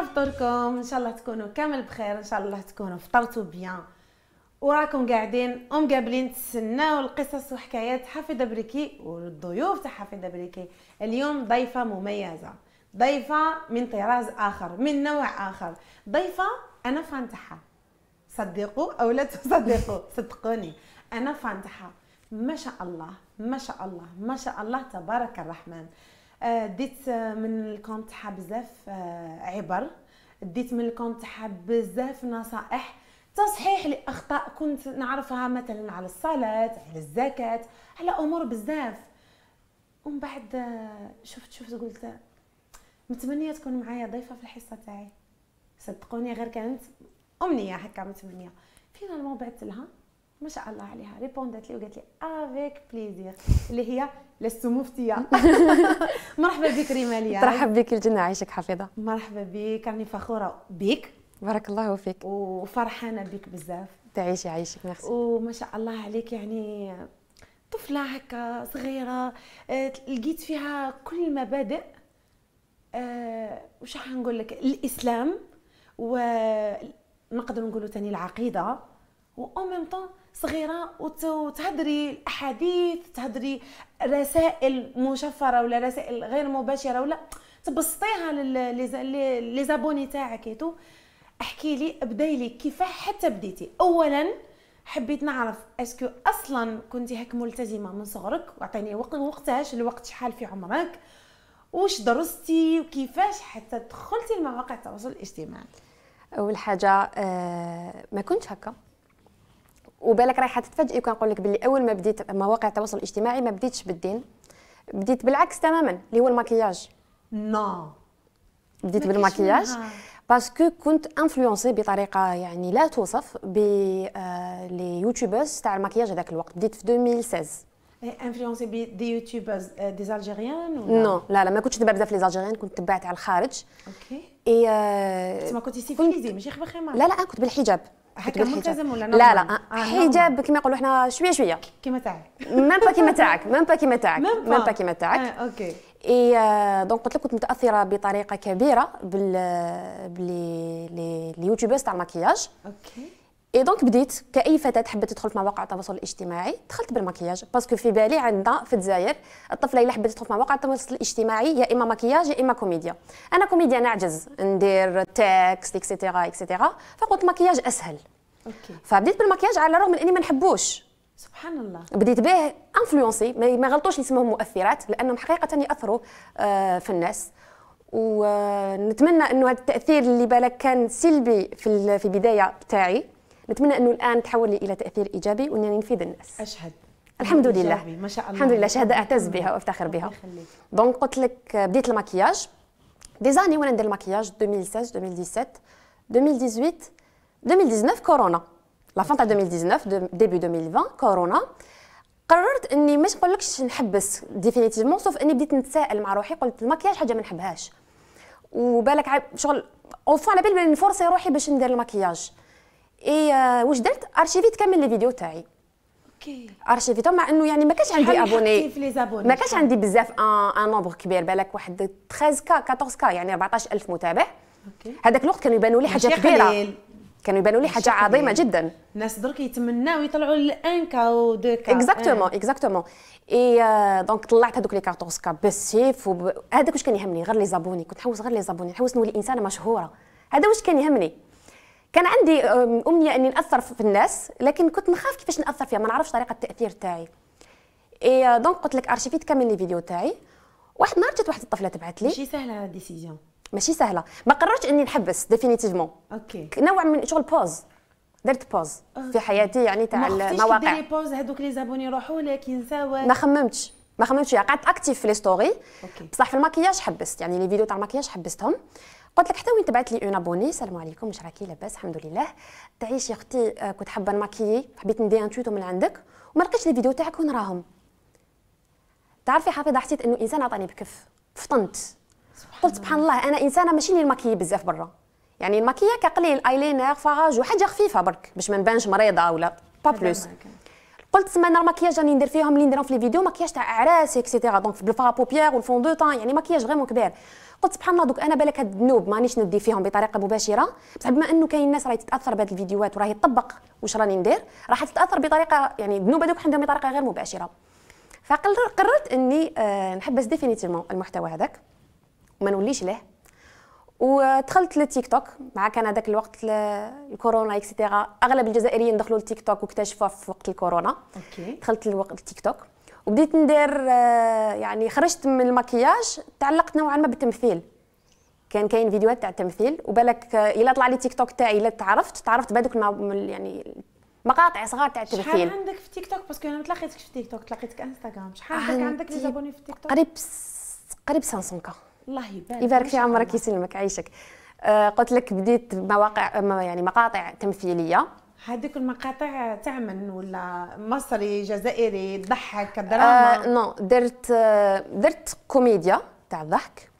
مرحبا بفطوركم ان شاء الله تكونوا كامل بخير ان شاء الله تكونوا فطرتوا بيان وراكم قاعدين قابلين تسناو القصص وحكايات حفيده بريكي والضيوف تاع حفيده بريكي اليوم ضيفه مميزه ضيفه من طراز اخر من نوع اخر ضيفه انا فان تاعها صدقوا او لا تصدقوا صدقوني انا فان تاعها ما شاء الله ما شاء الله ما شاء الله تبارك الرحمن آه، ديت آه، من الكونت تاعها بزاف آه، عبر ديت من الكونت تاعها بزاف نصائح تصحيح لاخطاء كنت نعرفها مثلا على الصلاه على الزكاه على امور بزاف ومن بعد شفت شفت قلت متمنيه تكون معايا ضيفه في الحصه تاعي صدقوني غير كانت امنيه هكا متمنيه فينا الموضوع بعثت لها ما شاء الله عليها ريبوندات لي وقالت لي افيك بليزير اللي هي لست مفتيه مرحبا بك ريماليه ترحب بك الجنه عايشك حفيظه مرحبا بك راني فخوره بك بارك الله فيك وفرحانه بك بزاف تعيشي عيشك ميرسي وما شاء الله عليك يعني طفله هكا صغيره آه، لقيت فيها كل المبادئ آه، وش نقول لك الاسلام ونقدر نقولوا تاني العقيده وأو ميم طون صغيره وتهدري الاحاديث تهدري رسائل مشفره ولا رسائل غير مباشره ولا تبسطيها لي زابوني تاعك تو احكي لي ابداي لي كيف حتى بديتي اولا حبيت نعرف اسكو اصلا كنتي هيك ملتزمه من صغرك واعطيني وقت وقتاش الوقت شحال في عمرك واش درستي وكيفاش حتى دخلتي لمواقع التواصل الاجتماعي اول حاجه آه، ما كنتش هكا وبالك رايحه تتفاجئي وكنقول لك باللي اول ما بديت مواقع التواصل الاجتماعي ما بديتش بالدين بديت بالعكس تماما اللي هو المكياج نو نعم. بديت بالمكياج باسكو كنت انفلونسي بطريقه يعني لا توصف ب لي آه، يوتيوبرز تاع المكياج هذاك الوقت بديت في 2016 انفلونسي دي يوتيوبرز دي الجيريان ولا نو لا لا ما كنتش تبع بزاف لي الجيريان كنت تبعت على الخارج اوكي اي آه، ما كنتي سيفليزي ماشي خبخيمه لا لا كنت بالحجاب هكا ملتزم ولا لا لا آه، آه، حجاب كما يقولوا احنا شويه شويه كيما تاعك ميم با كيما تاعك ميم با كيما تاعك ميم با كيما تاعك آه، اوكي اي دونك قلت لك كنت متاثره بطريقه كبيره بال لي يوتيوبرز تاع المكياج اوكي اي دونك بديت كاي فتاه حبت تدخل في مواقع التواصل الاجتماعي دخلت بالمكياج باسكو في بالي عندنا في الجزائر الطفله الا حبت تدخل في مواقع التواصل الاجتماعي يا اما مكياج يا اما كوميديا انا كوميديا نعجز ندير تاكست اكسيتيرا اكسيتيرا فقلت مكياج اسهل أوكي. فبديت بالمكياج على الرغم من اني ما نحبوش سبحان الله بديت به انفلونسي ما غلطوش نسميهم مؤثرات لانهم حقيقه ياثروا آه، في الناس ونتمنى آه، انه هذا التاثير اللي بالك كان سلبي في البدايه تاعي نتمنى انه الان تحول لي الى تاثير ايجابي وانني نفيد الناس اشهد الحمد لله ما شاء الله الحمد لله شهاده اعتز بها وافتخر بها دونك قلت لك بديت المكياج دي زاني وانا ندير المكياج 2016 2017 2018 2019 كورونا لا فان تاع 2019 ديبي 2020 كورونا قررت اني ما نقولكش نحبس ديفينيتيفمون سوف اني بديت نتساءل مع روحي قلت المكياج حاجه ما نحبهاش وبالك شغل اون على بالي نفورسي روحي باش ندير المكياج اي آه، واش درت ارشيفيت كامل لي فيديو تاعي اوكي ارشيفيتهم مع انه يعني ما كانش عندي ابوني ما كانش عندي بزاف ان نومبر كبير بالك واحد 13 كا 14 كا يعني 14000 متابع اوكي هذاك الوقت كانوا يبانوا لي حاجه كبيره كانوا يبانوا لي حاجه عظيمه جدا الناس درك يتمناو يطلعوا ل 1 كا و 2 كا اكزاكتومون اكزاكتومون اي دونك طلعت هذوك لي 14 كا بالسيف وب... هذاك واش كان يهمني غير لي زابوني كنت نحوس غير لي زابوني نحوس نولي انسانه مشهوره هذا واش كان يهمني كان عندي امنيه اني ناثر في الناس لكن كنت نخاف كيفاش ناثر فيها ما نعرفش طريقه التاثير تاعي اي دونك قلت لك ارشيفيت كامل لي فيديو تاعي واحد النهار جات واحد الطفله تبعت لي ماشي سهله ديسيزيون ماشي سهله ما قررتش اني نحبس ديفينيتيفمون اوكي نوع من شغل بوز درت بوز أوكي. في حياتي يعني تاع المواقع ما بوز هذوك لي زابوني يروحوا لكن ينساو ما خممتش ما خممتش قعدت اكتيف في لي ستوري بصح في الماكياج حبست يعني لي فيديو تاع الماكياج حبستهم قلت لك حتى وين تبعت لي اون ابوني السلام عليكم واش راكي لاباس الحمد لله تعيش يا اختي آه، كنت حابه نماكيي حبيت ندي ان تويتو من عندك وما لقيتش لي فيديو تاعك وين راهم تعرفي حفيظه حسيت انه انسان عطاني بكف فطنت قلت سبحان الله انا انسانه ماشي لي الماكي بزاف برا يعني الماكيه كقليل ايلينر فراج وحاجه خفيفه برك باش ما نبانش مريضه ولا با بلوس قلت تما انا الماكياج راني ندير فيهم اللي نديرهم في لي فيديو ماكياج تاع اعراس اكسيتيرا دونك بالفرا بوبيير والفون دو طان يعني ماكياج فريمون كبير قلت سبحان الله دوك انا بالك هاد الذنوب مانيش ندي فيهم بطريقه مباشره بصح بما انه كاين الناس راهي تتاثر بهاد الفيديوهات وراهي تطبق واش راني ندير راح تتاثر بطريقه يعني الذنوب هذوك عندهم بطريقه غير مباشره فقررت اني آه نحبس ديفينيتيفمون المحتوى هذاك وما نوليش ليه ودخلت للتيك توك مع كان هذاك الوقت الكورونا اكسيتيرا اغلب الجزائريين دخلوا للتيك توك واكتشفوا في وقت الكورونا اوكي دخلت للتيك توك وبديت ندير آه، يعني خرجت من المكياج تعلقت نوعا ما بالتمثيل كان كاين فيديوهات تاع التمثيل وبالك آه، الا طلع لي تيك توك تاعي الا تعرفت تعرفت بهذوك يعني مقاطع صغار تاع التمثيل شحال عندك في تيك توك باسكو انا ما تلاقيتكش في تيك توك تلاقيتك انستغرام شحال عندك عندك لي زابوني في تيك توك قريب قريب 500 كا الله يبارك يبارك في عمرك يسلمك عيشك آه، قلت لك بديت مواقع يعني مقاطع تمثيليه هذيك المقاطع تعمل ولا مصري جزائري ضحك دراما آه نو درت آه، درت كوميديا تاع الضحك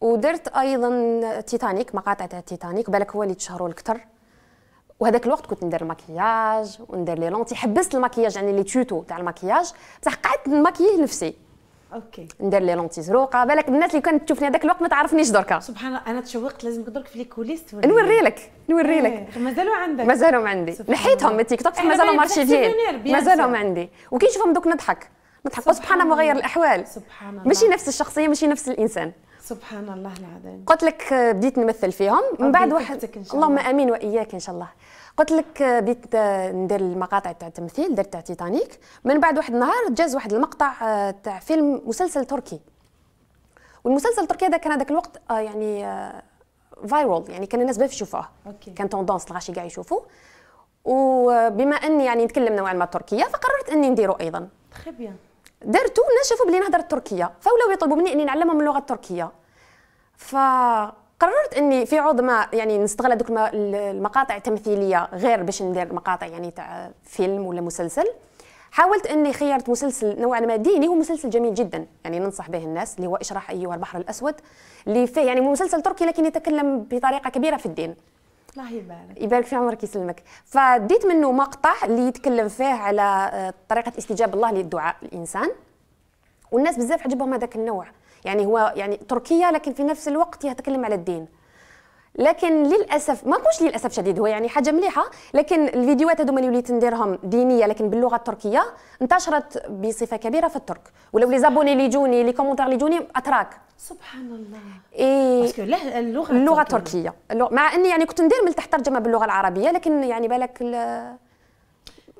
ودرت ايضا تيتانيك مقاطع تاع تيتانيك بالك هو اللي تشهروا الاكثر وهذاك الوقت كنت ندير المكياج وندير لي لونتي حبست المكياج يعني لي توتو تاع المكياج بصح قعدت نماكييه نفسي اوكي ندير لي لونتي زروقه بالك الناس اللي كانت تشوفني هذاك الوقت ما تعرفنيش دركا سبحان الله انا تشوقت لازمك درك في لي كوليس نوري لك نوري لك إيه، مازالوا عندك مازالهم عندي نحيتهم من التيك توك مازالوا ارشيفيين مازالهم عندي وكي نشوفهم دوك نضحك نضحك سبحان الله مغير الاحوال سبحان الله ماشي نفس الشخصيه ماشي نفس الانسان سبحان الله العظيم قلت لك بديت نمثل فيهم من بعد واحد اللهم امين واياك ان شاء الله قلت لك بديت ندير المقاطع تاع التمثيل درت تاع تيتانيك من بعد واحد النهار جاز واحد المقطع آه، تاع فيلم مسلسل تركي والمسلسل التركي هذا كان هذاك الوقت آه، يعني فايرال آه، يعني كان الناس بزاف يشوفوه كان توندونس الغاشي كاع يشوفوه وبما اني يعني نتكلم نوعا ما التركيه فقررت اني نديرو ايضا تري بيان درتو الناس شافوا بلي نهضر التركيه فولاو يطلبوا مني اني نعلمهم اللغه التركيه ف قررت اني في عوض ما يعني نستغل هذوك المقاطع التمثيليه غير باش ندير مقاطع يعني تاع فيلم ولا مسلسل حاولت اني خيرت مسلسل نوعا ما ديني هو مسلسل جميل جدا يعني ننصح به الناس اللي هو اشرح ايها البحر الاسود اللي فيه يعني مسلسل تركي لكن يتكلم بطريقه كبيره في الدين الله يبارك يبارك في عمرك يسلمك فديت منه مقطع اللي يتكلم فيه على آه، طريقه استجاب الله للدعاء الانسان والناس بزاف عجبهم هذاك النوع يعني هو يعني تركيا لكن في نفس الوقت يتكلم على الدين لكن للاسف ما نقولش للاسف شديد هو يعني حاجه مليحه لكن الفيديوهات هذوما اللي وليت نديرهم دينيه لكن باللغه التركيه انتشرت بصفه كبيره في الترك ولو لي زابوني اللي يجوني لي كومونتير اللي يجوني اتراك سبحان الله اي اللغه اللغه التركيه اللغة مع اني يعني كنت ندير من تحت ترجمه باللغه العربيه لكن يعني بالك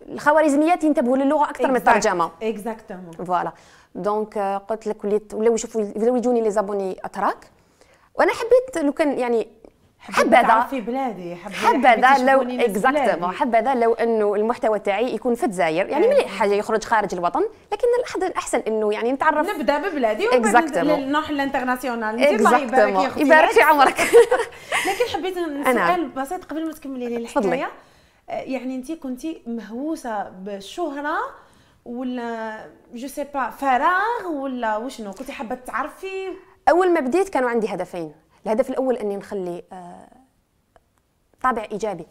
الخوارزميات ينتبهوا للغه اكثر من الترجمه اكزاكتومون فوالا دونك euh, قلت لك وليت ولاو يشوفوا ولاو يجوني لي زابوني اتراك وانا حبيت يعني لو كان يعني حبذا في بلادي حبذا لو اكزاكتومون حبذا لو انه المحتوى تاعي يكون في الجزائر يعني إيه. مليح حاجه يخرج خارج الوطن لكن الاحسن انه يعني نتعرف نبدا ببلادي وبعدين نروح للانترناسيونال اكزاكتومون يبارك في عمرك لكن حبيت سؤال بسيط قبل ما تكملي لي الحكايه آه، يعني انت كنتي مهووسه بالشهره ولا جو سي با فراغ ولا وشنو كنتي حابه تعرفي اول ما بديت كانوا عندي هدفين الهدف الاول اني نخلي آه، طابع ايجابي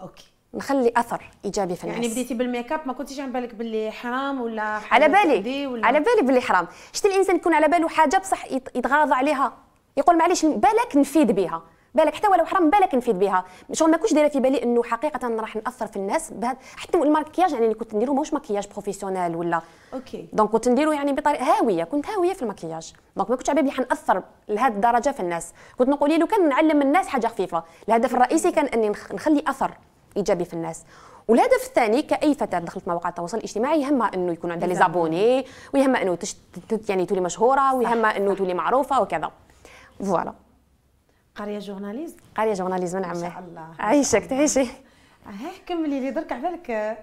اوكي نخلي اثر ايجابي في يعني الناس يعني بديتي بالميك اب ما كنتيش على بالك باللي حرام ولا على بالي ولا على بالي باللي حرام شتي الانسان يكون على باله حاجه بصح يتغاضى عليها يقول معليش بالك نفيد بها بالك حتى ولو حرام بالك نفيد بها شغل ما كنتش دايره في بالي انه حقيقه راح ناثر في الناس بهذا حتى الماكياج يعني اللي كنت نديرو ماهوش ماكياج بروفيسيونيل ولا اوكي دونك كنت نديرو يعني بطريقه هاويه كنت هاويه في الماكياج دونك ما كنتش على بالي حناثر لهذه الدرجه في الناس كنت نقول لو كان نعلم الناس حاجه خفيفه الهدف الرئيسي كان اني نخلي اثر ايجابي في الناس والهدف الثاني كاي فتاه دخلت مواقع التواصل الاجتماعي يهمها انه يكون عندها لي زابوني ويهمها انه تشت... يعني تولي مشهوره ويهمها انه تولي معروفه وكذا فوالا قاريه جورناليزم قاريه جورناليزم نعم ما شاء الله عيشك تعيشي هيك كملي لي درك على بالك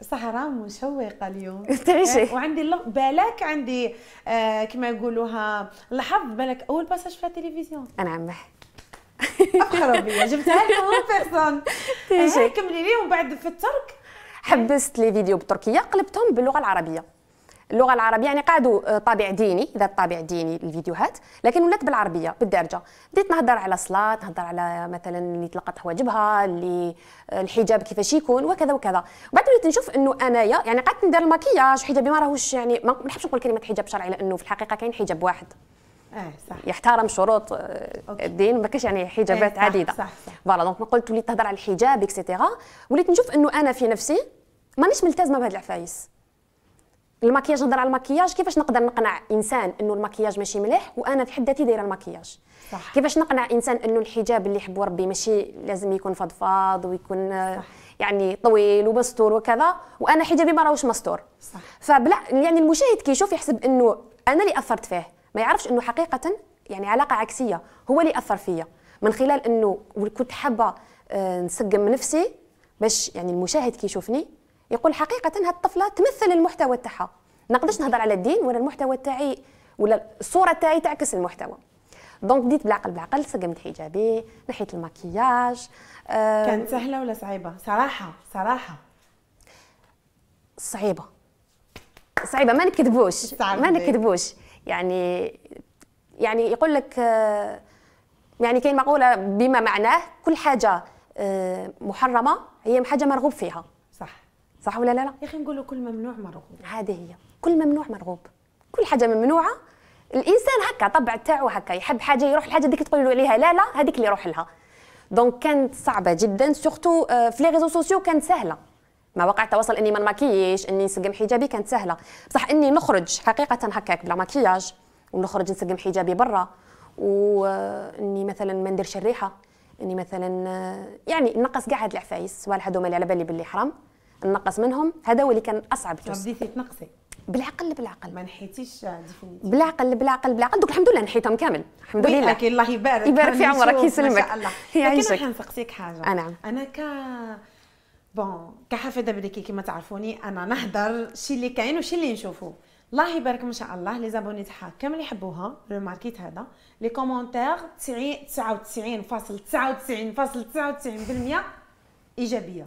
سهرة آه، مشوقة اليوم تعيشي آه، وعندي اللغ... بالك عندي آه كما يقولوها لحظ بالك أول باساج في التلفزيون نعم أفخروا بيا جبتها لكم بيرسون تعيشي كملي لي ومن بعد في الترك حبست لي فيديو بالتركية قلبتهم باللغة العربية اللغه العربيه يعني قعدوا آه، طابع ديني ذات طابع ديني الفيديوهات لكن ولات بالعربيه بالدارجه بديت نهضر على صلاه نهضر على مثلا اللي تلقت حواجبها اللي آه، الحجاب كيفاش يكون وكذا وكذا وبعد وليت نشوف انه انايا يعني قعدت ندير المكياج حجابي ما راهوش يعني ما نحبش نقول كلمه حجاب شرعي لانه في الحقيقه كاين حجاب واحد اه صح يحترم شروط آه، أوكي. الدين ما كاش يعني حجابات إيه عديده صح صح فوالا دونك قلت وليت تهضر على الحجاب اكسيتيرا وليت نشوف انه انا في نفسي مانيش ملتزمه بهاد العفايس المكياج نهضر على المكياج كيفاش نقدر نقنع انسان انه المكياج ماشي مليح وانا في حد ذاتي دايره المكياج صح. كيفاش نقنع انسان انه الحجاب اللي يحبو ربي ماشي لازم يكون فضفاض ويكون صح. يعني طويل ومستور وكذا وانا حجابي ما راهوش مستور صح فبلا يعني المشاهد كيشوف يحسب انه انا اللي اثرت فيه ما يعرفش انه حقيقه يعني علاقه عكسيه هو اللي اثر فيا من خلال انه كنت حابه آه، نسقم نفسي باش يعني المشاهد كيشوفني يقول حقيقه هذه الطفله تمثل المحتوى تاعها نقدرش نهضر على الدين ولا المحتوى تاعي ولا الصوره تاعي تعكس المحتوى دونك بديت بالعقل بالعقل سقمت حجابي نحيت المكياج أه كانت سهله ولا صعيبه صراحه صراحه صعيبه صعيبه ما نكذبوش ما نكذبوش يعني يعني يقول لك آه، يعني كاين مقوله بما معناه كل حاجه آه، محرمه هي حاجه مرغوب فيها صح ولا لا لا يا اخي نقولوا كل ممنوع مرغوب هذه هي كل ممنوع مرغوب كل حاجه ممنوعه الانسان هكا طبع تاعو هكا يحب حاجه يروح الحاجه ديك تقول له عليها لا لا هذيك اللي يروح لها دونك كانت صعبه جدا سورتو آه، في لي ريزو سوسيو كانت سهله مواقع التواصل اني ما نماكيش اني نسقم حجابي كانت سهله بصح اني نخرج حقيقه هكاك بلا مكياج ونخرج نسقم حجابي برا واني مثلا ما نديرش الريحه اني مثلا آه، يعني نقص كاع هاد العفايس سواء هذوما اللي على بالي باللي حرام نقص منهم هذا هو اللي كان اصعب جزء بديتي تنقصي بالعقل بالعقل ما نحيتيش بالعقل بالعقل بالعقل دوك الحمد لله نحيتهم كامل الحمد لله لكن الله يبارك يبارك في عمرك يسلمك ما شاء الله لكن راح نسقسيك حاجه انا نعم. انا ك بون كحفيده بليكي كما تعرفوني انا نهضر شي اللي كاين وشي اللي نشوفه الله يبارك ما شاء الله لي زابوني تاعها كامل يحبوها ماركيت هذا لي كومونتير 99.99.99% ايجابيه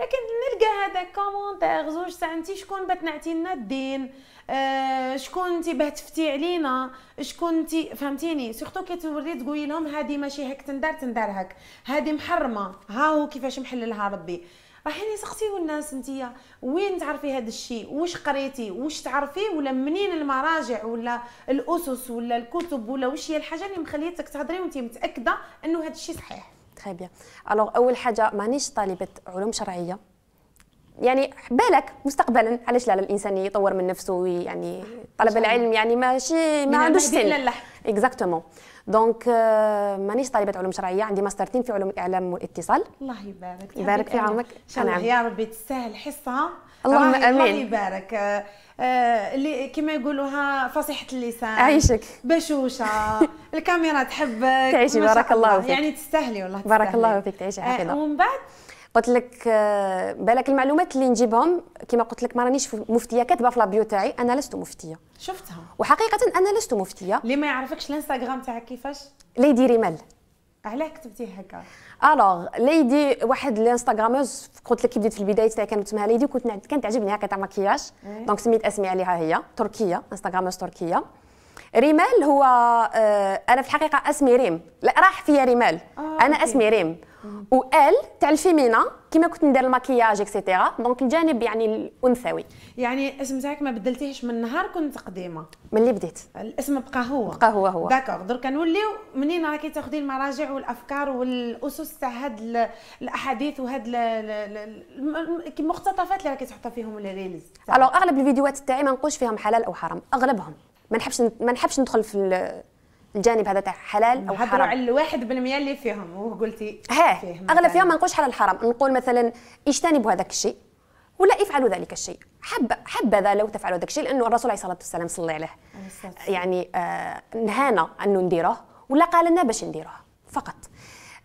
لكن نلقى هذا كومونتير زوج ساعتي شكون بتنعتي لنا الدين آه شكون انت باه تفتي علينا شكون انت فهمتيني سورتو كي تولي تقولي لهم هذه ماشي هيك تندار تندار هك هذه محرمه ها هو كيفاش محللها ربي رايحين يسقسيو الناس انتيا وين تعرفي هذا الشيء واش قريتي واش تعرفي ولا منين المراجع ولا الاسس ولا الكتب ولا واش هي الحاجه اللي مخليتك تهضري وانت متاكده انه هذا الشيء صحيح تري بيان الوغ اول حاجه مانيش طالبه علوم شرعيه يعني بالك مستقبلا علاش لا الانسان يطور من نفسه يعني طلب العلم يعني ماشي ما عندوش سن اكزاكتومون دونك euh، مانيش طالبه علوم شرعيه عندي ماستر في علوم الاعلام والاتصال الله يبارك يبارك في عمرك ان شاء الله نعم. يا ربي تسهل حصه اللهم امين الله يبارك آه، آه، اللي كما يقولوها فصيحه اللسان عيشك بشوشه الكاميرا تحبك تعيشي بارك الله فيك يعني تستاهلي والله تستهلي. بارك الله فيك تعيشي آه، حفيظه ومن بعد قلت لك بالك المعلومات اللي نجيبهم كما قلت لك ما رانيش مفتيه كاتبه في لابيو تاعي انا لست مفتيه شفتها وحقيقه انا لست مفتيه اللي ما يعرفكش الانستغرام تاعك كيفاش ليدي ريمال علاه كتبتي هكا الوغ ليدي واحد الانستغراموز قلت لك بديت في البدايه تاعي كانت اسمها ليدي كنت كانت تعجبني هكا تاع مكياج دونك سميت اسمي عليها هي تركيه انستغراموز تركيه ريمال هو آه انا في الحقيقه اسمي ريم لا راح فيا ريمال آه، انا اسمي ريم و ال تاع الفيمينا كيما كنت ندير الماكياج اكسيتيرا دونك الجانب يعني الانثوي يعني الاسم تاعك ما بدلتيهش من نهار كنت قديمه ملي بديت الاسم بقى هو بقى هو هو داكوغ درك نوليو منين راكي تاخذي المراجع والافكار والاسس تاع هاد الاحاديث وهاد المقتطفات اللي راكي تحطها فيهم الريلز الوغ اغلب الفيديوهات تاعي ما نقولش فيهم حلال او حرام اغلبهم ما نحبش ما نحبش ندخل في الجانب هذا تاع حلال او حرام على الواحد بالمية اللي فيهم وقلتي ها اغلب فيهم ما نقولش حلال حرام نقول مثلا اجتنبوا هذاك الشيء ولا افعلوا ذلك الشيء حب حبذا لو تفعلوا ذاك الشيء لانه الرسول عليه الصلاه والسلام صلى عليه يعني آه نهانا انه نديره ولا قال لنا باش نديره فقط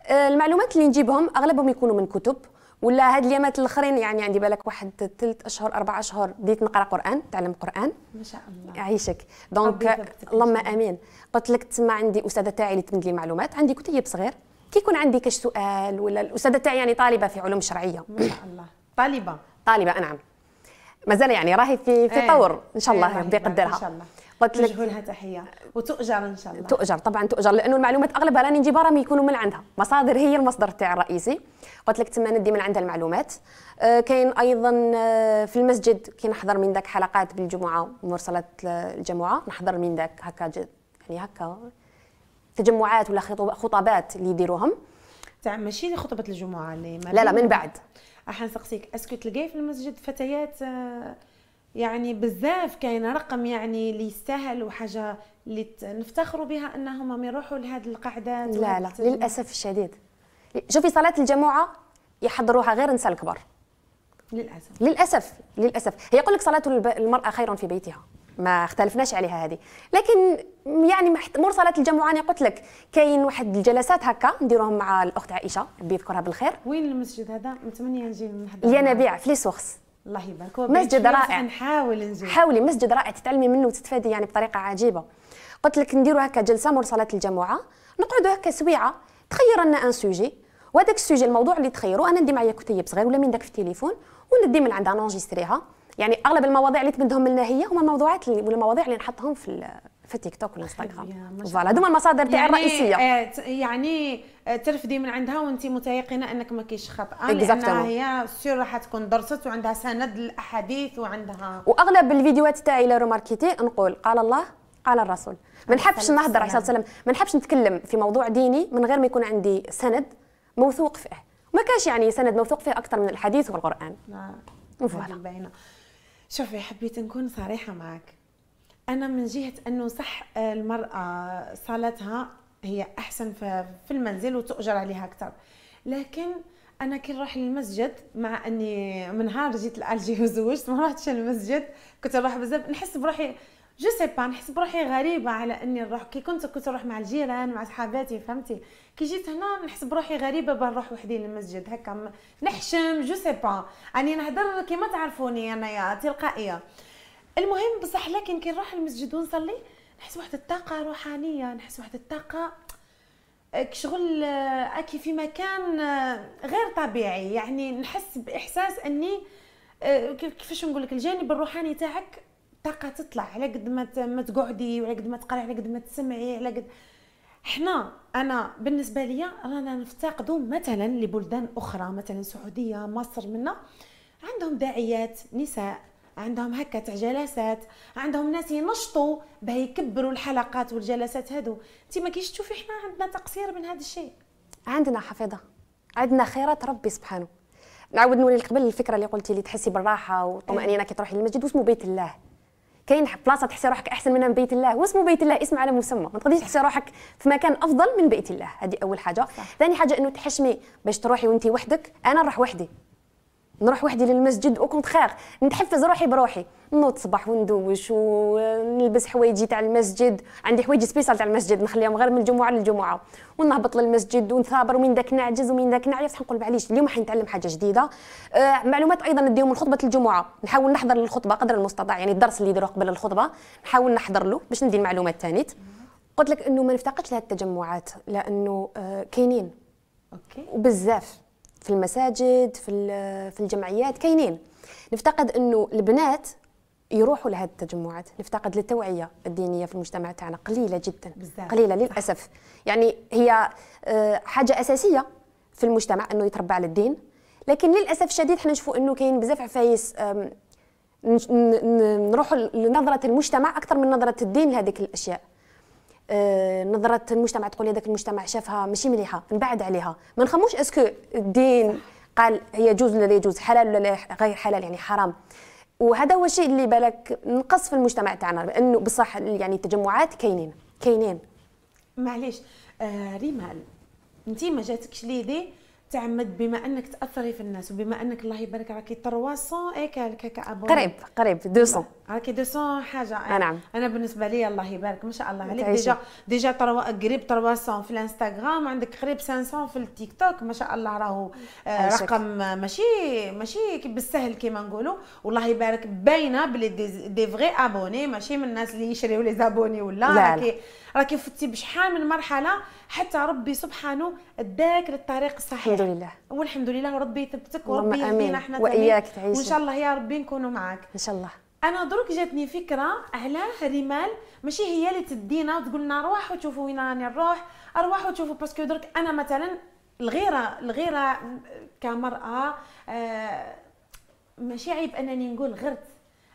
آه المعلومات اللي نجيبهم اغلبهم يكونوا من كتب ولا هاد اليامات الاخرين يعني عندي بالك واحد ثلاث اشهر اربع اشهر بديت نقرا قران تعلم قران ما شاء الله يعيشك دونك اللهم امين قلت لك تما عندي استاذه تاعي اللي تمد لي معلومات عندي كتيب صغير كي يكون عندي كاش سؤال ولا الاستاذه تاعي يعني طالبه في علوم شرعيه ما شاء الله طالبه طالبه نعم مازال يعني راهي في في إيه. طور ان شاء الله إيه، ربي إيه، يقدرها ان شاء الله قلت لك لها تحيه وتؤجر ان شاء الله تؤجر طبعا تؤجر لانه المعلومات اغلبها راني نجيبها راهم يكونوا من عندها مصادر هي المصدر تاع الرئيسي قلت لك تما ندي من عندها المعلومات آه، كاين ايضا آه، في المسجد كي نحضر من ذاك حلقات بالجمعه مرسلات الجمعه نحضر من ذاك هكا يعني هكا تجمعات ولا خطابات اللي يديروهم تاع ماشي خطبه الجمعه اللي لا لا من بعد راح نسقسيك اسكو تلقاي في المسجد فتيات آه يعني بزاف كاين رقم يعني اللي يستاهل وحاجه اللي نفتخروا بها انهم يروحوا لهذه القعدات لا لا للاسف الشديد شوفي صلاه الجماعه يحضروها غير النساء الكبار للاسف للاسف للاسف هي يقول لك صلاه المراه خير في بيتها ما اختلفناش عليها هذه لكن يعني مور صلاه الجمعه انا قلت لك كاين واحد الجلسات هكا نديروهم مع الاخت عائشه ربي يذكرها بالخير وين المسجد هذا من 8 نجي نحضر يا نبيع في ليسوخس الله يبارك مسجد رائع نحاول نزور حاولي مسجد رائع تتعلمي منه وتتفادي يعني بطريقه عجيبه قلت لك نديروا هكا جلسه صلاه الجماعه نقعدوا هكا سويعه تخير لنا ان سوجي وهذاك السوجي الموضوع اللي تخيروا انا ندي معايا كتيب صغير ولا من داك في التليفون وندي من عندها نونجستريها يعني اغلب المواضيع اللي تمدهم لنا هي هما الموضوعات اللي ولا المواضيع اللي نحطهم في في التيك توك والانستغرام فوالا هذوما المصادر تاعي يعني الرئيسيه آه، يعني أه، ترفدي من عندها وانت متيقنه انك ما كاينش خطا لانها هي سير راح تكون درست وعندها سند للاحاديث وعندها واغلب الفيديوهات تاعي الا روماركيتي نقول قال الله قال الرسول ما نحبش نهضر عليه وسلم ما نحبش نتكلم في موضوع ديني من غير ما يكون عندي سند موثوق فيه ما كانش يعني سند موثوق فيه اكثر من الحديث والقران نعم شوفي حبيت نكون صريحه معك انا من جهه انه صح آه، المراه صلاتها هي احسن في المنزل وتؤجر عليها اكثر لكن انا كي نروح للمسجد مع اني من نهار جيت لالجي وزوجت ما رحتش للمسجد كنت نروح بزاف نحس بروحي جو سي با نحس بروحي غريبه على اني نروح كي كنت كنت نروح مع الجيران مع صحاباتي فهمتي كي جيت هنا نحس بروحي غريبه بان نروح وحدي للمسجد هكا نحشم جو سي با اني نهضر كيما تعرفوني انايا تلقائيه المهم بصح لكن كي نروح للمسجد ونصلي نحس واحد الطاقه روحانيه نحس واحد الطاقه كشغل آه، اكي آه، في مكان آه، غير طبيعي يعني نحس باحساس اني كيفاش نقول لك الجانب الروحاني تاعك طاقه تطلع على قد ما ما تقعدي وعلى قد ما تقراي على قد ما تسمعي على قد حنا انا بالنسبه ليا رانا نفتقدوا مثلا لبلدان اخرى مثلا السعوديه مصر منا عندهم داعيات نساء عندهم هكا تاع جلسات عندهم ناس ينشطوا باه يكبروا الحلقات والجلسات هذو انت ما كيش تشوفي احنا عندنا تقصير من هذا الشيء عندنا حفيظه عندنا خيرات ربي سبحانه نعاود نولي قبل الفكره اللي قلتي اللي تحسي بالراحه والطمانينه إيه. كي تروحي للمسجد واسمه بيت الله كاين بلاصه تحسي روحك احسن منها من بيت الله واسمه بيت الله اسم على مسمى ما تقدريش تحسي روحك في مكان افضل من بيت الله هذه اول حاجه ثاني حاجه انه تحشمي باش تروحي وانت وحدك انا نروح وحدي نروح وحدي للمسجد او كونترير نتحفز روحي بروحي نوض صباح وندوش ونلبس حوايجي تاع المسجد عندي حوايج سبيسال تاع المسجد نخليهم غير من الجمعه للجمعه ونهبط للمسجد ونثابر ومن ذاك نعجز ومن ذاك نعيا بصح نقول معليش اليوم حنتعلم حاجه جديده آه معلومات ايضا نديهم من خطبه الجمعه نحاول نحضر للخطبه قدر المستطاع يعني الدرس اللي يديروه قبل الخطبه نحاول نحضر له باش ندي المعلومات تانيت قلت لك انه ما نفتقدش لهذه التجمعات لانه آه كاينين اوكي وبزاف في المساجد في في الجمعيات كاينين نفتقد انه البنات يروحوا لهذه التجمعات نفتقد للتوعيه الدينيه في المجتمع تاعنا قليله جدا بالزبط. قليله للاسف يعني هي آه، حاجه اساسيه في المجتمع انه يتربى على الدين لكن للاسف الشديد حنا نشوفوا انه كاين بزاف عفايس نروحوا لنظره المجتمع اكثر من نظره الدين لهذيك الاشياء آه، نظره المجتمع تقول لي هذاك المجتمع شافها ماشي مليحه نبعد عليها ما نخموش اسكو الدين قال يجوز ولا لا يجوز حلال ولا غير حلال يعني حرام وهذا هو الشيء اللي بالك نقص في المجتمع تاعنا لانه بصح يعني التجمعات كاينين كاينين معليش آه ريمال انت ما جاتكش ليدي تعمد بما انك تاثري في الناس وبما انك الله يبارك راكي 300 اي كالك هكا قريب قريب 200 راكي 200 حاجه يعني نعم انا بالنسبه لي الله يبارك ما شاء الله عليك ديجا ديجا تروا... قريب 300 في الانستغرام عندك قريب 500 في التيك توك ما شاء الله راهو آه، رقم ماشي ماشي بالسهل كيما نقولوا والله يبارك باينه بلي دي, دي فغي ابوني ماشي من الناس اللي يشريو لي زابوني ولا راكي راكي فتي بشحال من مرحله حتى ربي سبحانه اداك للطريق الصحيح الحمد لله والحمد لله وربي يثبتك وربي يهدينا احنا واياك تعيش وان شاء الله يا ربي نكونوا معاك ان شاء الله انا دروك جاتني فكره على رمال ماشي هي اللي تدينا وتقول لنا روح وتشوفوا وين راني نروح اروح وتشوفوا باسكو درك انا مثلا الغيره الغيره كمراه آه ماشي عيب انني نقول غرت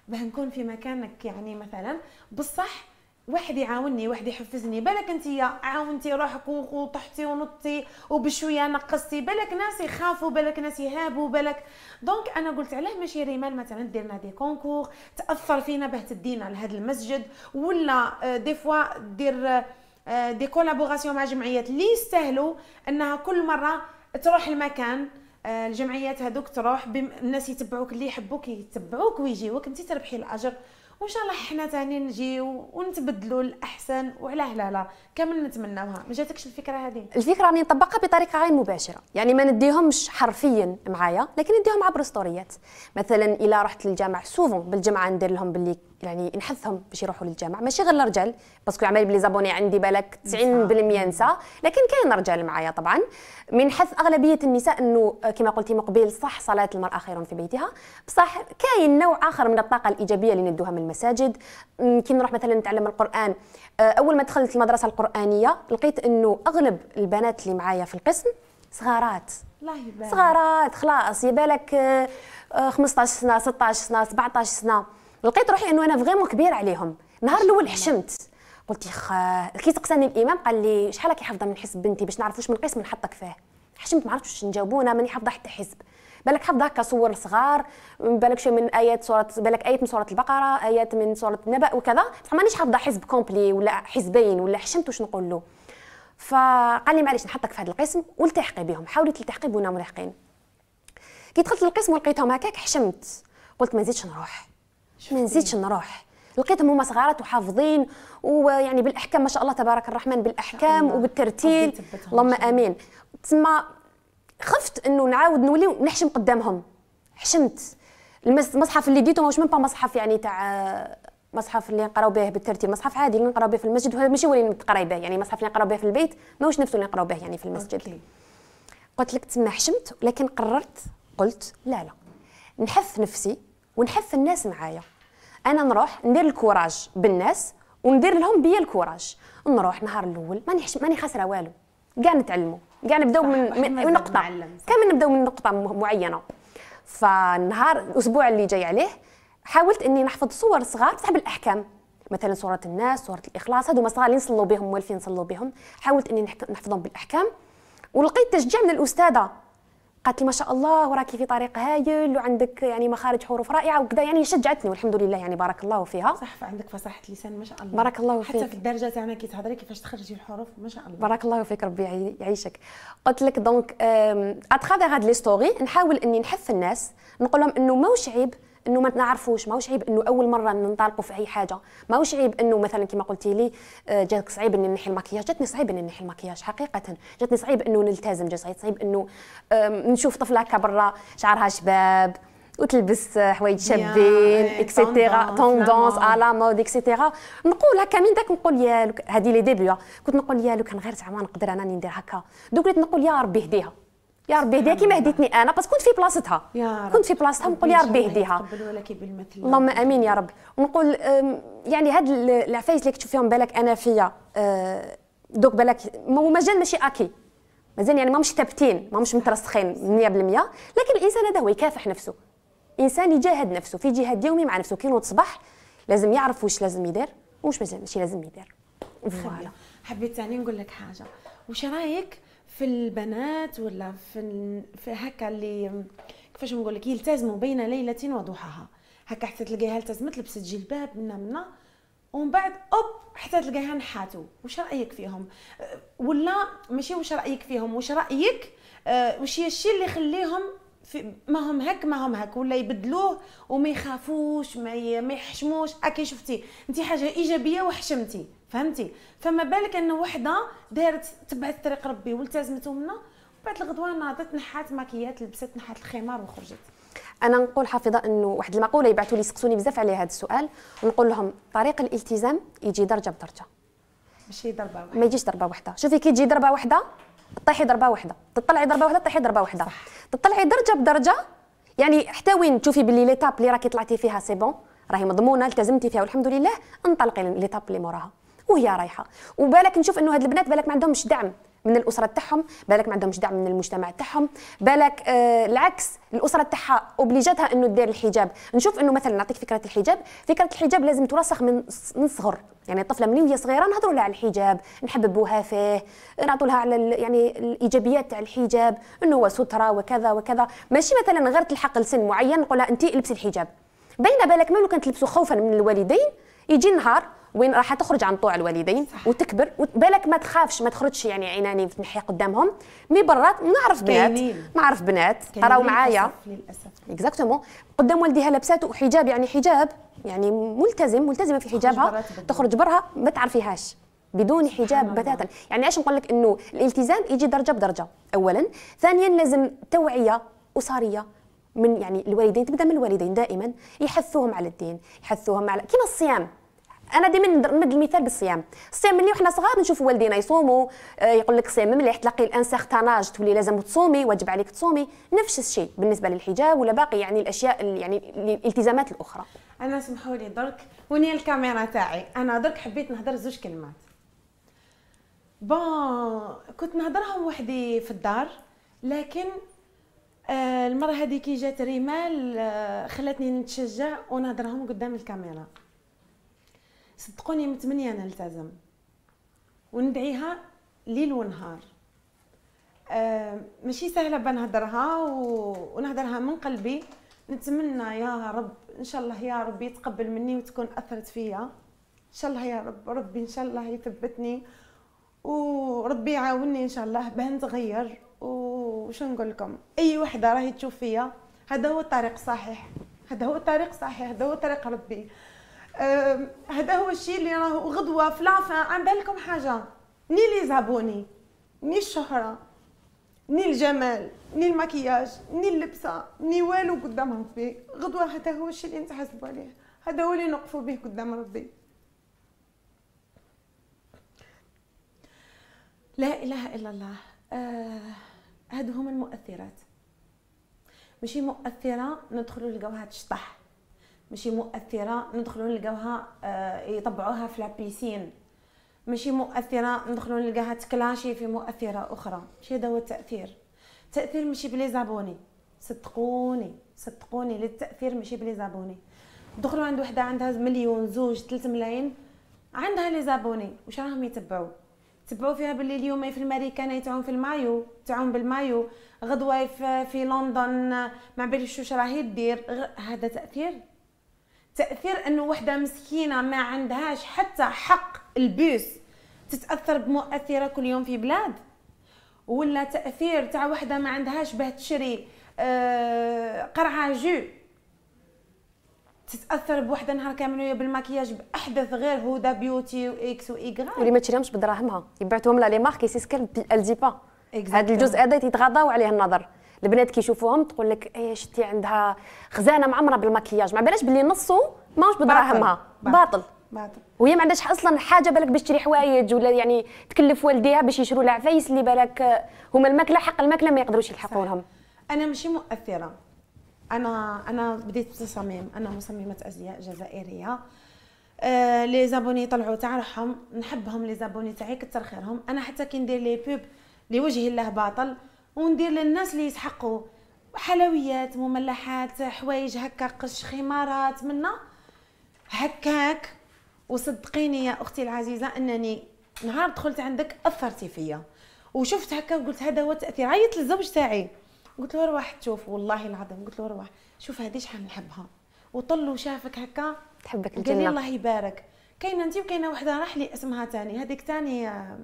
باه نكون في مكانك يعني مثلا بصح واحد يعاونني واحد يحفزني بالك انت عاونتي روحك وطحتي ونطتي وبشويه نقصتي بالك ناس يخافوا بالك ناس يهابوا بالك دونك انا قلت علاه ماشي ريمال مثلا دير لنا دي كونكور تاثر فينا باه تدينا لهذا المسجد ولا آه، دي فوا دير آه، دي كولابوراسيون مع جمعيات اللي يستاهلوا انها كل مره تروح المكان آه، الجمعيات هذوك تروح الناس يتبعوك اللي يحبوك يتبعوك ويجيوك انت تربحي الاجر وان شاء الله حنا ثاني نجيو ونتبدلوا الاحسن وعلى هلاله كامل نتمناوها ما جاتكش الفكره هذه الفكره راني نطبقها بطريقه غير مباشره يعني ما نديهمش حرفيا معايا لكن نديهم عبر ستوريات مثلا الا رحت للجامع سوفون بالجمعه ندير لهم باللي يعني نحثهم باش يروحوا للجامع ماشي غير الرجال باسكو عمالي بلي زابوني عندي بالك 90% نساء لكن كاين رجال معايا طبعا من حث اغلبيه النساء انه آه، كما قلتي مقبل صح صلاه المراه خير في بيتها بصح كاين نوع اخر من الطاقه الايجابيه اللي ندوها من المساجد كي نروح مثلا نتعلم القران آه، اول ما دخلت المدرسه القرانيه لقيت انه اغلب البنات اللي معايا في القسم صغارات الله يبارك صغارات خلاص يبالك 15 آه، سنه 16 سنه 17 سنه ولقيت روحي انه انا فغيمون كبير عليهم النهار الاول حشمت قلت يخ كي سقساني الامام قال لي شحال راكي حافظه من حزب بنتي باش نعرف واش من قسم نحطك فيه حشمت ما عرفتش واش نجاوبو انا ماني حافظه حتى حزب بالك حافظه هكا صور صغار بالك شي من ايات سوره بالك ايات من سوره البقره ايات من سوره النبأ وكذا بصح مانيش حافظه حزب كومبلي ولا حزبين ولا حشمت واش نقول له فقال لي معليش نحطك في هذا القسم والتحقي بهم حاولي تلتحقي بونا مراهقين كي دخلت للقسم ولقيتهم هكاك حشمت قلت ما نزيدش نروح ما نزيدش نروح لقيتهم هما صغارات وحافظين ويعني بالاحكام ما شاء الله تبارك الرحمن بالاحكام وبالترتيل اللهم امين تسمى خفت انه نعاود نولي نحشم قدامهم حشمت المصحف اللي ديته ماهوش من با مصحف يعني تاع مصحف اللي نقراو به بالترتيب مصحف عادي اللي نقراو به في المسجد وهذا ماشي هو اللي تقراي به يعني مصحف اللي نقراو به في البيت ماهوش نفسه اللي نقراو به يعني في المسجد أوكي. قلت لك تما حشمت ولكن قررت قلت لا لا نحث نفسي ونحث الناس معايا انا نروح ندير الكوراج بالناس وندير لهم بيا الكوراج نروح نهار الاول ماني ماني خاسره والو كاع نتعلموا كاع نبداو من, من نقطه كامل نبداو من نقطه معينه فالنهار الاسبوع اللي جاي عليه حاولت اني نحفظ صور صغار تاع بالاحكام مثلا سوره الناس سوره الاخلاص هذو صغار اللي نصلوا بهم والفين نصلوا بهم حاولت اني نحفظهم بالاحكام ولقيت تشجيع من الاستاذه قالت لي ما شاء الله وراكي في طريق هايل وعندك يعني مخارج حروف رائعه وكذا يعني شجعتني والحمد لله يعني بارك الله فيها صح عندك فصاحه لسان ما شاء الله بارك الله فيك حتى في الدرجه تاعنا كي تهضري كيفاش تخرجي الحروف ما شاء الله بارك الله فيك ربي يعيشك قلت لك دونك اترافير هاد لي ستوري نحاول اني نحث الناس نقول لهم انه ماهوش عيب انه ما نعرفوش ماهوش عيب انه اول مره ننطلقوا في اي حاجه ماهوش عيب انه مثلا كما قلتي لي آه، جاتك صعيب اني نحي المكياج جاتني صعيب اني نحي المكياج حقيقه جاتني صعيب انه نلتزم جاتني صعيب انه نشوف طفله هكا برا شعرها شباب وتلبس حوايج شابين اكسيتيرا توندونس على مود اكسيتيرا نقول هكا من داك نقول يا هذه لي ديبيو آه. كنت نقول يا لو كان غير زعما نقدر انا ندير هكا دوك نقول يا ربي هديها يا ربي هديها كيما هديتني انا بس كنت في بلاصتها كنت في بلاصتها ونقول يا ربي هديها اللهم امين يا رب ونقول يعني هاد العفايس اللي كتشوف فيهم بالك انا فيا أه، دوك بالك مازال ماشي اكي مازال يعني ماهمش ثابتين ماهمش مترسخين 100% لكن الانسان هذا هو يكافح نفسه انسان يجاهد نفسه في جهاد يومي مع نفسه كي نوض الصباح لازم يعرف واش لازم يدير واش ماشي لازم يدير فوالا حبيت ثاني نقول لك حاجه واش رايك في البنات ولا في, في هكا اللي كيفاش نقول لك يلتزموا بين ليله وضحاها هكا حتى تلقاها التزمت لبست جلباب منا منا ومن بعد اوب حتى تلقاها نحاتوا واش رايك فيهم ولا ماشي واش رايك فيهم واش رايك آه، واش هي الشيء اللي يخليهم في ما هم هك ما هم هك ولا يبدلوه وما يخافوش ما ما يحشموش اكي شفتي انت حاجه ايجابيه وحشمتي فهمتي فما بالك ان وحده دارت تبعت طريق ربي والتزمت ومنا بعد الغدوه ناضت نحات ماكيات لبست نحات الخمار وخرجت انا نقول حافظه انه واحد المقوله يبعثوا لي سقسوني بزاف على هذا السؤال ونقول لهم طريق الالتزام يجي درجه بدرجه ماشي ضربه واحده ما يجيش ضربه واحده شوفي كي تجي ضربه واحده طيحي ضربه واحده تطلعي ضربه واحده طيحي ضربه واحده تطلعي درجه بدرجه يعني حتى وين تشوفي باللي ليتاب اللي راكي طلعتي فيها سي بون راهي مضمونه التزمتي فيها والحمد لله انطلقي ليتاب اللي موراها وهي رايحه وبالك نشوف انه هاد البنات بالك ما عندهمش دعم من الاسره تاعهم بالك ما عندهمش دعم من المجتمع تاعهم بالك آه العكس الاسره تاعها اوبليجاتها انه دير الحجاب نشوف انه مثلا نعطيك فكره الحجاب فكره الحجاب لازم ترسخ من من صغر يعني الطفله من وهي صغيره نهضروا لها على الحجاب نحببوها فيه نعطوا لها على يعني الايجابيات تاع الحجاب انه هو ستره وكذا وكذا ماشي مثلا غير تلحق لسن معين نقول لها انت لبسي الحجاب بين بالك ما لو كانت تلبسوا خوفا من الوالدين يجي نهار وين راح تخرج عن طوع الوالدين صح. وتكبر وبالك ما تخافش ما تخرجش يعني عيناني تنحي قدامهم مي برات نعرف بنات نعرف بنات راهو معايا للاسف اكزاكتومون قدام والديها لابسات وحجاب يعني حجاب يعني ملتزم ملتزمه في حجابها تخرج برها ما تعرفيهاش بدون حجاب بتاتا يعني ايش نقول لك انه الالتزام يجي درجه بدرجه اولا ثانيا لازم توعيه اسريه من يعني الوالدين تبدا من الوالدين دائما يحثوهم على الدين يحثوهم على كيما الصيام انا ديما نمد المثال بالصيام الصيام ملي وحنا صغار نشوف والدينا يصوموا آه، يقول لك صيام مليح تلاقي الان سيغتاناج تولي لازم تصومي واجب عليك تصومي نفس الشيء بالنسبه للحجاب ولا باقي يعني الاشياء يعني الالتزامات الاخرى انا سمحوا لي درك وني الكاميرا تاعي انا درك حبيت نهضر زوج كلمات بون كنت نهضرهم وحدي في الدار لكن آه، المره هذه كي جات ريمال آه، خلاتني نتشجع ونهضرهم قدام الكاميرا صدقوني متمنيه نلتزم وندعيها ليل ونهار أه ماشي سهله بنهدرها ونهضرها من قلبي نتمنى يا رب ان شاء الله يا رب يتقبل مني وتكون اثرت فيا ان شاء الله يا رب ربي ان شاء الله يثبتني وربي يعاونني ان شاء الله باه نتغير وشو نقول لكم اي وحده راهي تشوف فيا هذا هو الطريق الصحيح هذا هو الطريق الصحيح هذا هو طريق ربي هذا هو الشيء اللي راهو غدوه في عن بالكم حاجه ني لي زابوني ني الشهره ني الجمال ني المكياج ني اللبسه ني والو قدام ربي غدوه هذا هو الشيء اللي نتحاسبوا عليه هذا هو اللي نقفوا به قدام ربي لا اله الا الله آه هادو هما المؤثرات ماشي مؤثره ندخلوا نلقاوها تشطح ماشي مؤثره ندخلوا نلقاوها آه، يطبعوها في لابيسين ماشي مؤثره ندخلوا نلقاها تكلاشي في مؤثره اخرى ماشي هذا هو التاثير التاثير ماشي بلي زابوني صدقوني صدقوني للتاثير ماشي بلي زابوني دخلوا عند وحده عندها مليون زوج تلت ملايين عندها لي زابوني واش راهم يتبعوا تبعوا فيها باللي اليوم في الماريكان يتعون في المايو تعون بالمايو غدوه في لندن ما بعرفش واش راهي دير هذا تاثير تاثير انه وحده مسكينه ما عندهاش حتى حق البيس تتاثر بمؤثره كل يوم في بلاد ولا تاثير تاع وحده ما عندهاش باه تشري آه، قرعه جو تتاثر بوحده نهار كامل وهي بالماكياج باحدث غير هدى بيوتي واكس وايغرا واللي ما تشريهمش بدراهمها يبعثوهم لها لي مارك سي ال الدي با هذا الجزء هذا يتغاضاو عليه النظر البنات كيشوفوهم تقول لك اي شتي عندها خزانه معمره بالمكياج ما بالاش باللي نصو ماهوش بدراهمها باطل, باطل. باطل. وهي ما عندهاش اصلا حاجه بالك باش تشري حوايج ولا يعني تكلف والديها باش يشروا لها عفايس اللي بالك هما الماكله حق الماكله ما يقدروش يلحقوا لهم انا ماشي مؤثره انا انا بديت بتصاميم انا مصممه ازياء جزائريه آه، لي زابوني طلعوا تاعهم نحبهم لي زابوني تاعي كثر خيرهم انا حتى كي ندير لي بوب لوجه الله باطل وندير للناس اللي يسحقوا حلويات مملحات حوايج هكا قش خمارات منا هكاك وصدقيني يا اختي العزيزه انني نهار دخلت عندك اثرتي فيا وشفت هكا وقلت هذا هو التاثير عيطت للزوج تاعي قلت له روح تشوف والله العظيم قلت له روح شوف هذه شحال نحبها وطل وشافك هكا تحبك الجنه قال لي الله يبارك كاينه انت وكاينه وحده راح لي اسمها تاني هذيك تاني آه،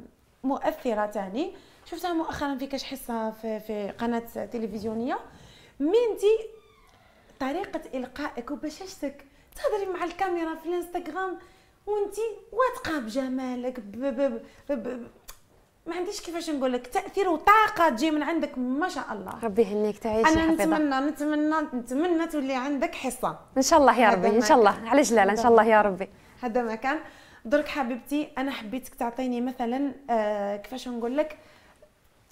مؤثره تاني شفتها مؤخرا في كاش حصه في, في قناه تلفزيونيه مي انت طريقه القائك وبشاشتك تهضري مع الكاميرا في الانستغرام وانت واثقه بجمالك ما عنديش كيفاش نقول لك تاثير وطاقه تجي من عندك ما شاء الله ربي يهنيك تعيشي انا نتمنى نتمنى نتمنى تولي عندك حصه ان شاء الله يا ربي ان شاء الله على جلاله ان شاء الله يا ربي هذا ما كان درك حبيبتي انا حبيتك تعطيني مثلا آه كيفاش نقول لك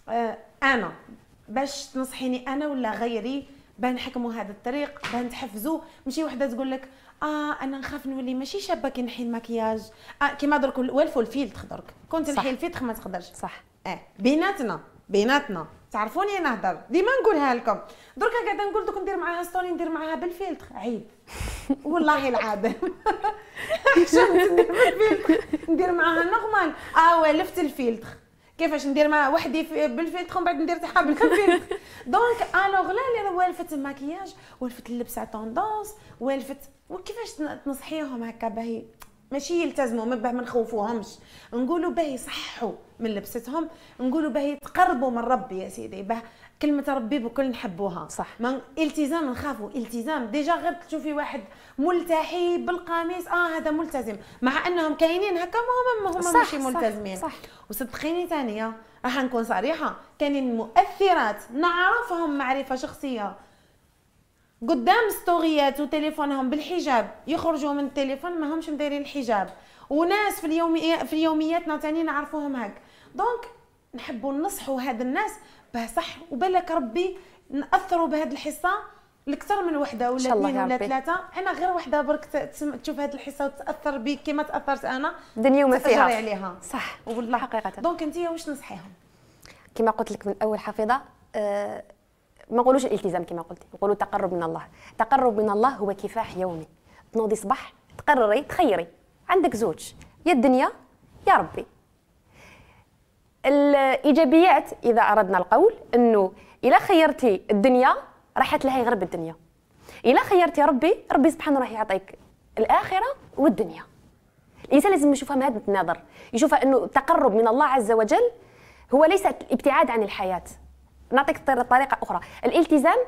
آه، انا باش تنصحيني انا ولا غيري بان حكموا هذا الطريق بان تحفزوا ماشي وحده تقول لك اه انا نخاف نولي ماشي شابه كي نحي المكياج آه كيما درك والف الفيلتخ درك كنت نحي الفيلتخ ما تقدرش صح اه بيناتنا بيناتنا تعرفوني نهضر ديما نقولها لكم درك قاعده نقول لكم ندير معاها ستوري ندير معاها بالفيلتر عيب والله العظيم شفت ندير ندير معاها نورمال اه ولفت الفيلتر كيفاش ندير مع وحدي بالفيلتر ومن بعد ندير تاعها بالكبير دونك الوغ لا اللي والفت الماكياج والفت اللبسه توندونس والفت وكيفاش تنصحيهم هكا باهي ماشي يلتزموا من بعد ما نخوفوهمش نقولوا باهي صحوا من لبستهم نقولوا باهي تقربوا من ربي يا سيدي باه كلمه ربي بكل نحبوها صح التزام نخافوا التزام ديجا غير تشوفي واحد ملتحي بالقميص اه هذا ملتزم مع انهم كاينين هكا ما هما هما ماشي ملتزمين صح, صح وصدقيني ثانيه راح نكون صريحه كاينين مؤثرات نعرفهم معرفه شخصيه قدام ستوريات وتليفونهم بالحجاب يخرجوا من التليفون ما همش مدايرين الحجاب وناس في اليومي في يومياتنا ثاني نعرفوهم هك دونك نحبوا ننصحوا هاد الناس باه صح وبالك ربي ناثروا بهاد الحصه لكثر من وحده ولا اثنين ولا ثلاثه انا غير وحده برك تشوف هذه الحصه وتاثر بي كما تاثرت انا دنيا وما فيها عليها صح والله حقيقه دونك انت واش نصحيهم كما قلت لك من اول حفيظه أه ما نقولوش الالتزام كما قلت نقولوا تقرب من الله التقرب من الله هو كفاح يومي تنوضي صباح تقرري تخيري عندك زوج يا الدنيا يا ربي الايجابيات اذا اردنا القول انه الا خيرتي الدنيا راحت لها غير الدنيا الا خيرت يا ربي ربي سبحانه راح يعطيك الاخره والدنيا الانسان لازم يشوفها من هذا النظر يشوفها انه التقرب من الله عز وجل هو ليس الابتعاد عن الحياه نعطيك طريقه اخرى الالتزام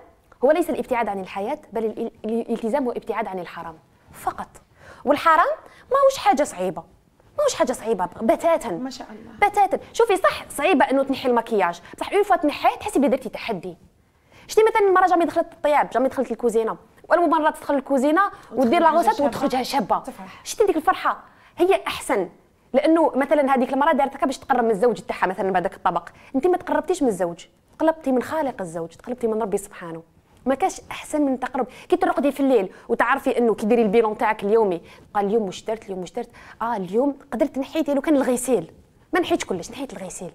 هو ليس الابتعاد عن الحياه بل الالتزام هو ابتعاد عن الحرام فقط والحرام ماهوش حاجه صعيبه ماهوش حاجه صعيبه بتاتا ما شاء الله بتاتا شوفي صح صعيبه انه تنحي المكياج بصح اون فوا تنحي تحسي بدرتي تحدي شتي مثلا المره جامي دخلت الطياب جامي دخلت الكوزينه ولا مره تدخل الكوزينه ودير لاغوسات وتخرجها شابه شتي ديك الفرحه هي احسن لانه مثلا هذيك المراه دارتك باش تقرب من الزوج تاعها مثلا بعدك الطبق انت ما تقربتيش من الزوج تقلبتي من خالق الزوج تقلبتي من ربي سبحانه ما كاش احسن من تقرب كي ترقدي في الليل وتعرفي انه كي ديري البيلون تاعك اليومي قال اليوم واش درت اليوم واش درت اه اليوم قدرت نحيت لو كان الغسيل ما نحيتش كلش نحيت الغسيل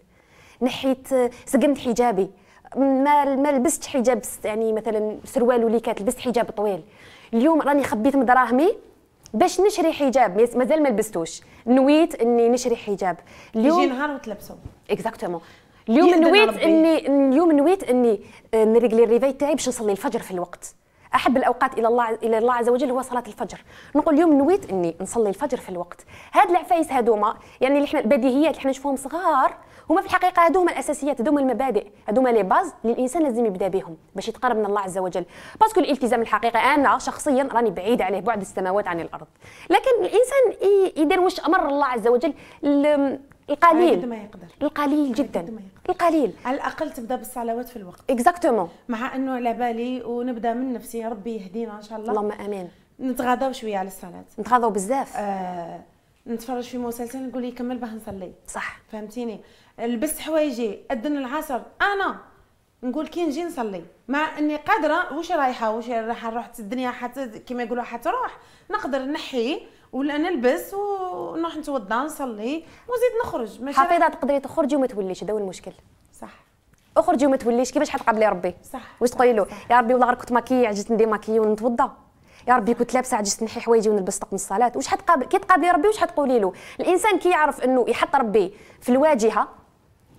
نحيت آه، سقمت حجابي ما ما لبستش حجاب يعني مثلا سروال ولي كانت لبست حجاب طويل اليوم راني خبيت من دراهمي باش نشري حجاب مازال ما لبستوش نويت اني نشري حجاب اليوم يجي نهار وتلبسه اكزاكتومون اليوم نويت اني اليوم نويت اني آه، نريقلي الريفاي تاعي باش نصلي الفجر في الوقت احب الاوقات الى الله الى الله عز وجل هو صلاه الفجر نقول اليوم نويت اني نصلي الفجر في الوقت هاد العفايس هادوما يعني اللي احنا البديهيات اللي احنا نشوفهم صغار هما في الحقيقه هادو هما الاساسيات هادو هما المبادئ هادو هما لي باز اللي الانسان لازم يبدا بهم باش يتقرب من الله عز وجل باسكو الالتزام الحقيقه انا شخصيا راني بعيد عليه بعد السماوات عن الارض لكن الانسان يدير واش امر الله عز وجل القليل ما يقدر القليل جدا ما يقدر. القليل على الاقل تبدا بالصلوات في الوقت اكزاكتومون مع انه على بالي ونبدا من نفسي ربي يهدينا ان شاء الله اللهم امين نتغاضوا شويه على الصلاه نتغاضوا بزاف آه نتفرج في مسلسل نقول يكمل باه نصلي صح فهمتيني لبست حوايجي اذن العصر انا نقول كي نجي نصلي مع اني قادره واش رايحه واش رايحه نروح الدنيا حتى كما يقولوا حتروح نقدر نحي ولا نلبس ونروح نتوضا نصلي وزيد نخرج ماشي حفيظه تقدري تخرجي وما توليش هذا هو المشكل صح اخرجي وما توليش كيفاش حتقابلي ربي صح واش تقولي له يا ربي والله غير كنت ماكي عجزت ندير ماكي ونتوضا يا ربي كنت لابسه عجزت نحي حوايجي ونلبس طقم الصلاه واش حتقابل كي تقابلي ربي واش حتقولي له الانسان كيعرف كي انه يحط ربي في الواجهه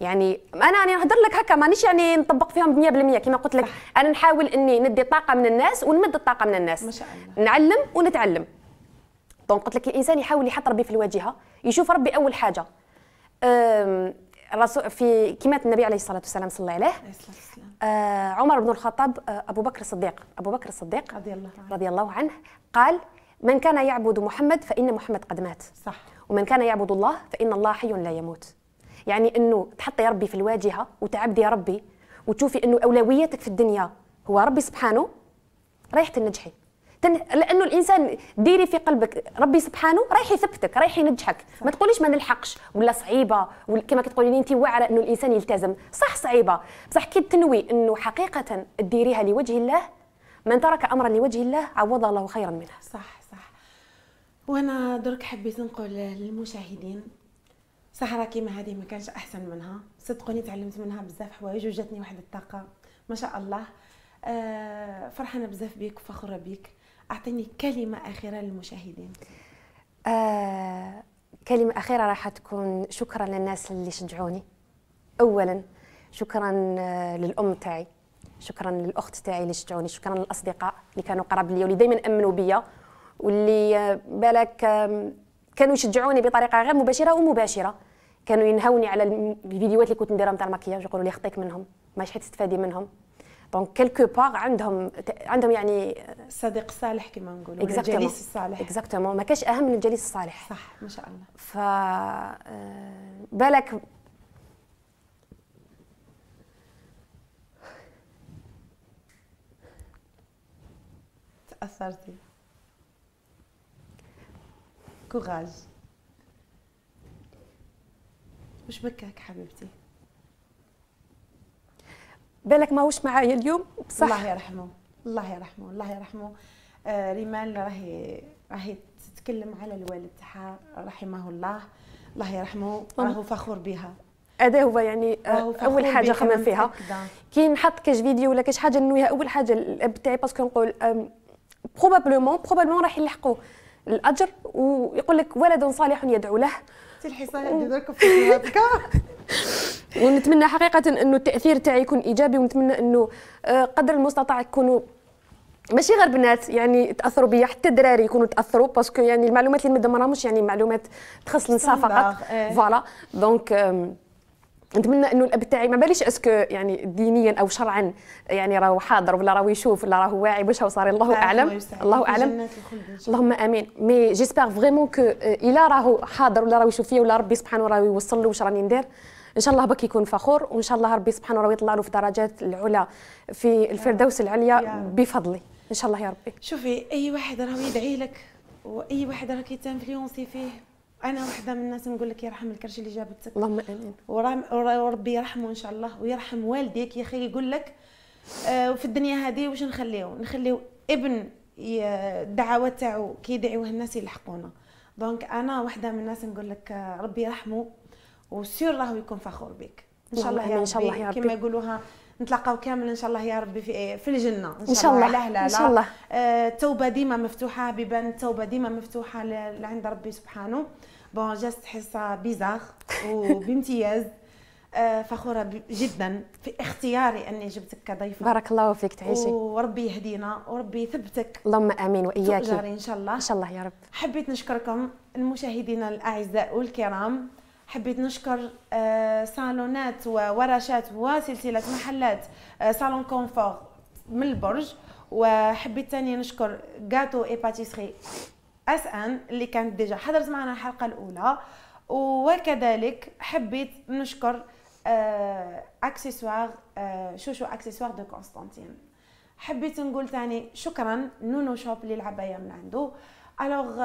يعني انا يعني انا نهضر لك هكا مانيش يعني نطبق فيهم 100% كما قلت لك صح. انا نحاول اني ندي طاقه من الناس ونمد الطاقه من الناس ما شاء الله. نعلم ونتعلم دونك قلت لك الانسان يحاول يحط ربي في الواجهه يشوف ربي اول حاجه الرسول في كما النبي عليه الصلاه والسلام صلى الله عليه آه عمر بن الخطاب آه ابو بكر الصديق ابو بكر الصديق رضي الله عنه رضي الله عنه قال من كان يعبد محمد فان محمد قد مات صح ومن كان يعبد الله فان الله حي لا يموت يعني انه تحطي ربي في الواجهه وتعبدي ربي وتشوفي انه اولويتك في الدنيا هو ربي سبحانه رايح تنجحي تن... لانه الانسان ديري في قلبك ربي سبحانه رايح يثبتك رايح ينجحك ما تقوليش ما نلحقش ولا صعيبه كما كتقولي انت واعره انه الانسان يلتزم صح صعيبه بصح كي تنوي انه حقيقه تديريها لوجه الله من ترك امرا لوجه الله عوض الله خيرا منه صح صح وانا درك حبيت نقول للمشاهدين صحراء كيما هذه ما كانش احسن منها صدقوني تعلمت منها بزاف حوايج وجاتني واحد الطاقه ما شاء الله آه، فرحانه بزاف بيك وفخوره بيك اعطيني كلمه اخيره للمشاهدين آه كلمه اخيره راح تكون شكرا للناس اللي شجعوني اولا شكرا آه، للام تاعي شكرا للاخت تاعي اللي شجعوني شكرا للاصدقاء اللي كانوا قراب لي واللي دائما امنوا بيا واللي آه، بالك كانوا يشجعوني بطريقه غير مباشره ومباشره كانوا ينهوني على الفيديوهات اللي كنت نديرها نتاع المكياج يقولوا لي خطيك منهم ماش حتستفادي منهم دونك كيلكو باغ عندهم عندهم يعني صديق صالح كما نقولوا الجليس الصالح اكزاكتومون ما كاش اهم من الجليس الصالح صح ما شاء الله ف آه، بالك تاثرتي كوراج وش بكاك حبيبتي؟ بالك ماهوش معايا اليوم بصح الله يرحمه الله يرحمه الله يرحمه آه ريمان راهي راهي تتكلم على الوالد تاعها رحمه الله الله يرحمه راهو فخور بها هذا هو يعني آه، اول حاجه خمم فيها كي نحط كاش فيديو ولا كاش حاجه نويها اول حاجه الاب تاعي باسكو نقول بروبابلومون بروبابلومون راح يلحقوا الاجر ويقول لك ولد صالح يدعو له في الحصان عندي درك في هكا ونتمنى حقيقه انه التاثير تاعي يكون ايجابي ونتمنى انه آه، قدر المستطاع يكونوا ماشي غير بنات يعني تاثروا بيا حتى الدراري يكونوا تاثروا باسكو يعني المعلومات اللي نمدهم راهمش يعني معلومات تخص النساء فقط إيه. فوالا دونك نتمنى انه الاب تاعي ما باليش اسكو يعني دينيا او شرعا يعني راهو حاضر ولا راهو يشوف ولا راهو واعي باش هو صار الله اعلم الله اعلم اللهم امين مي جيسبيغ فريمون كو الا راهو حاضر ولا راهو يشوف فيا ولا ربي سبحانه راهو يوصل له واش راني ندير ان شاء الله بك يكون فخور وان شاء الله ربي سبحانه راهو يطلع له في درجات العلى في الفردوس العليا بفضلي ان شاء الله يا ربي شوفي اي واحد راهو يدعي لك واي واحد راه كيتانفلونسي فيه انا وحده من الناس نقول لك يرحم الكرش اللي جابتك اللهم امين وربي يرحمه ان شاء الله ويرحم والديك يا اخي يقول لك آه، وفي الدنيا هذه واش نخليو نخليو ابن الدعوه تاعو كي يدعيوه الناس يلحقونا دونك انا وحده من الناس نقول لك آه، ربي يرحمه وسير راهو يكون فخور بك ان شاء الله يا إن شاء الله يا ربي. كما يقولوها نتلاقاو كامل ان شاء الله يا ربي في إيه، في الجنه ان شاء الله لا لا ان شاء الله التوبه آه، ديما مفتوحه بيبان التوبه ديما مفتوحه لعند ربي سبحانه بون جاست حصه بيزار وبامتياز آه، فخوره جدا في اختياري اني جبتك كضيفه بارك الله فيك تعيشي وربي يهدينا وربي يثبتك اللهم امين واياك ان شاء الله ان شاء الله يا رب حبيت نشكركم المشاهدين الاعزاء والكرام حبيت نشكر آه، صالونات وورشات وسلسله محلات آه، صالون كونفور من البرج وحبيت ثاني نشكر جاتو اي باتيسري اس ان اللي كانت ديجا حضرت معنا الحلقه الاولى وكذلك حبيت نشكر اكسسوار آه، شوشو اكسسوار دو كونستانتين حبيت نقول تاني شكرا نونو شوب اللي العبايه من عنده الوغ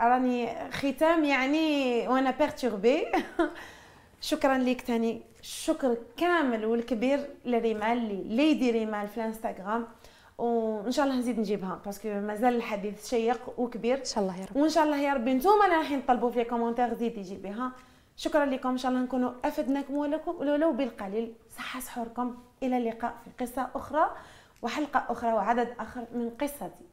راني ختام يعني وانا بيرتوربي شكرا ليك تاني الشكر كامل والكبير لريمال لي ليدي ريمال في الانستغرام وان شاء الله نزيد نجيبها باسكو مازال الحديث شيق وكبير ان شاء الله يا رب وان شاء الله يا ربي نتوما اللي راح نطلبوا في كومونتير زيد يجيبها شكرا لكم ان شاء الله نكونوا افدناكم ولكم ولو بالقليل صحه سحوركم الى اللقاء في قصه اخرى وحلقه اخرى وعدد اخر من قصتي